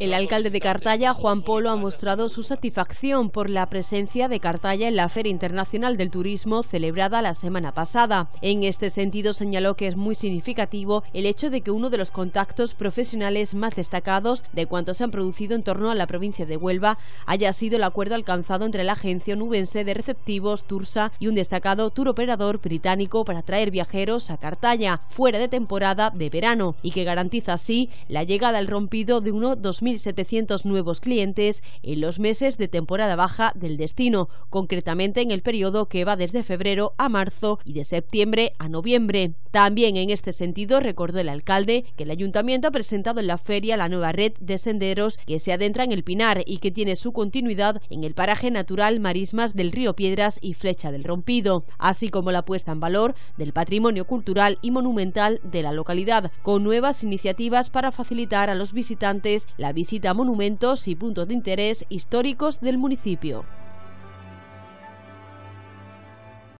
El alcalde de Cartaya, Juan Polo, ha mostrado su satisfacción por la presencia de Cartaya en la Feria Internacional del Turismo celebrada la semana pasada. En este sentido, señaló que es muy significativo el hecho de que uno de los contactos profesionales más destacados de cuantos se han producido en torno a la provincia de Huelva haya sido el acuerdo alcanzado entre la agencia nubense de receptivos Tursa y un destacado tour operador británico para traer viajeros a Cartaya fuera de temporada de verano y que garantiza así la llegada al rompido de unos 2.700 nuevos clientes en los meses de temporada baja del destino, concretamente en el periodo que va desde febrero a marzo y de septiembre a noviembre. También en este sentido recordó el alcalde que el ayuntamiento ha presentado en la feria la nueva red de senderos que se adentra en el Pinar y que tiene su continuidad en el paraje natural Marismas del Río Piedras y Flecha del Rompido, así como la puesta en valor del patrimonio cultural y monumental de la localidad, con nuevas iniciativas para facilitar a los visitantes la visita a monumentos y puntos de interés históricos del municipio.